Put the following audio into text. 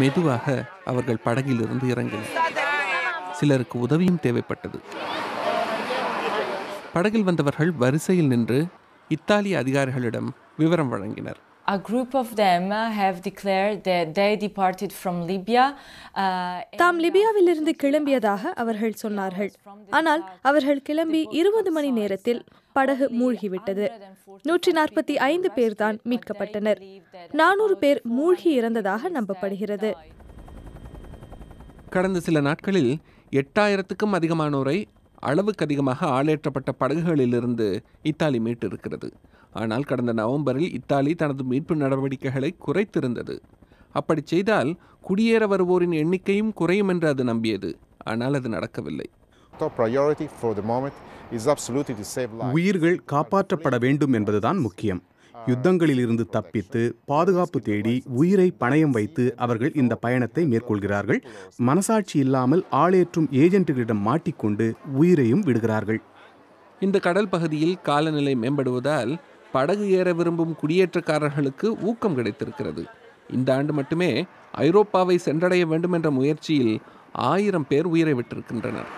மெதுவாக அவர்கள் படகிலிருந்து இறங்கினர் சிலருக்கு உதவியும் தேவைப்பட்டது படகில் வந்தவர்கள் வரிசையில் நின்று இத்தாலிய அதிகாரிகளிடம் விவரம் வழங்கினர் a group of them uh, have declared that they departed from Libya. Uh, தாம் uh, லிபியாவிலிருந்து கிளம்பியதாக அவர்கள் சொன்னார்கள் ஆனால் அவர்கள் கிளம்பி இருபது மணி நேரத்தில் படகு மூழ்கிவிட்டது நூற்றி நாற்பத்தி ஐந்து பேர் தான் மீட்கப்பட்டனர் நானூறு பேர் மூழ்கி இறந்ததாக நம்பப்படுகிறது கடந்த சில நாட்களில் எட்டாயிரத்துக்கும் அதிகமானோரை அளவுக்கு அதிகமாக ஆளேற்றப்பட்ட படகுகளிலிருந்து இத்தாலி மீட்டிருக்கிறது ஆனால் கடந்த நவம்பரில் இத்தாலி தனது மீட்பு நடவடிக்கைகளை குறைத்திருந்தது அப்படி செய்தால் குடியேற வருவோரின் எண்ணிக்கையும் குறையும் என்று அது நம்பியது ஆனால் அது நடக்கவில்லை உயிர்கள் காப்பாற்றப்பட வேண்டும் என்பதுதான் முக்கியம் யுத்தங்களிலிருந்து தப்பித்து பாதுகாப்பு தேடி உயிரை பணயம் வைத்து அவர்கள் இந்த பயணத்தை மேற்கொள்கிறார்கள் மனசாட்சி இல்லாமல் ஆளேற்றும் ஏஜென்ட்டுகளிடம் மாட்டிக்கொண்டு உயிரையும் விடுகிறார்கள் இந்த கடல் பகுதியில் காலநிலை மேம்படுவதால் படகு ஏற விரும்பும் குடியேற்றக்காரர்களுக்கு ஊக்கம் கிடைத்திருக்கிறது இந்த ஆண்டு மட்டுமே ஐரோப்பாவை சென்றடைய வேண்டும் என்ற முயற்சியில் ஆயிரம் பேர் உயிரை விட்டிருக்கின்றனர்